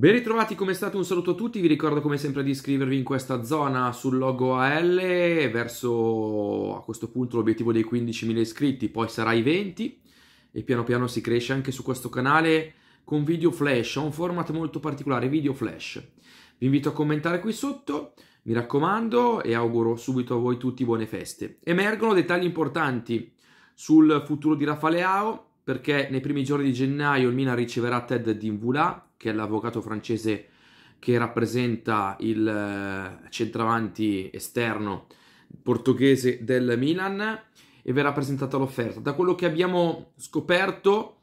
Ben ritrovati, come state? Un saluto a tutti, vi ricordo come sempre di iscrivervi in questa zona sul logo AL verso a questo punto l'obiettivo dei 15.000 iscritti, poi sarà i 20 e piano piano si cresce anche su questo canale con video flash, ha un format molto particolare, video flash. Vi invito a commentare qui sotto, mi raccomando e auguro subito a voi tutti buone feste. Emergono dettagli importanti sul futuro di Rafaleao, perché nei primi giorni di gennaio il Milan riceverà Ted Dinvula, che è l'avvocato francese che rappresenta il eh, centravanti esterno portoghese del Milan e verrà presentata l'offerta. Da quello che abbiamo scoperto,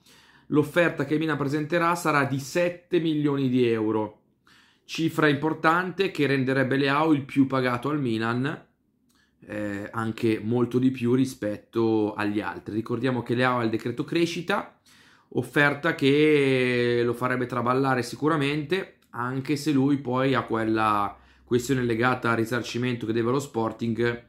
l'offerta che il Milan presenterà sarà di 7 milioni di euro, cifra importante che renderebbe Leao il più pagato al Milan eh, anche molto di più rispetto agli altri. Ricordiamo che Leao ha il decreto crescita, offerta che lo farebbe traballare sicuramente, anche se lui poi ha quella questione legata al risarcimento che deve allo Sporting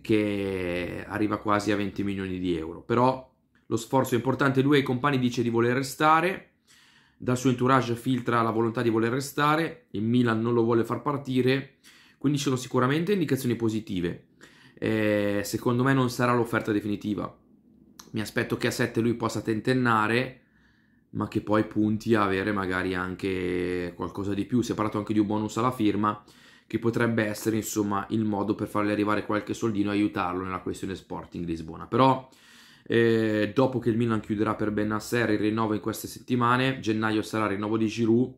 che arriva quasi a 20 milioni di euro. Però lo sforzo è importante, lui ai compagni dice di voler restare, dal suo entourage filtra la volontà di voler restare, il Milan non lo vuole far partire quindi sono sicuramente indicazioni positive. Eh, secondo me non sarà l'offerta definitiva. Mi aspetto che a 7 lui possa tentennare, ma che poi punti a avere magari anche qualcosa di più. Si è parlato anche di un bonus alla firma, che potrebbe essere insomma il modo per fargli arrivare qualche soldino e aiutarlo nella questione Sporting Lisbona. Però eh, dopo che il Milan chiuderà per Benasser il rinnovo in queste settimane, gennaio sarà il rinnovo di Giroud,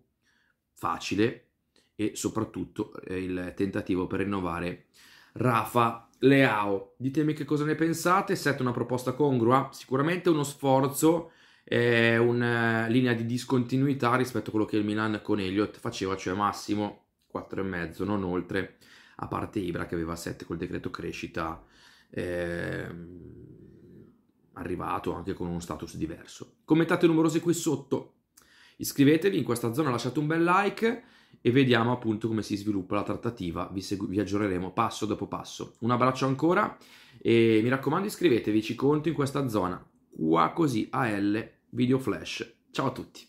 facile, e soprattutto eh, il tentativo per rinnovare Rafa Leao. Ditemi che cosa ne pensate, siete una proposta congrua? Sicuramente uno sforzo, eh, una eh, linea di discontinuità rispetto a quello che il Milan con Elliott faceva, cioè massimo 4,5, non oltre, a parte Ibra che aveva 7 col decreto crescita. Eh, arrivato anche con uno status diverso. Commentate numerosi qui sotto, iscrivetevi in questa zona, lasciate un bel like e vediamo appunto come si sviluppa la trattativa, vi, segu- vi aggiorneremo passo dopo passo. Un abbraccio ancora e mi raccomando iscrivetevi, ci conto in questa zona, qua così AL Video Flash. Ciao a tutti!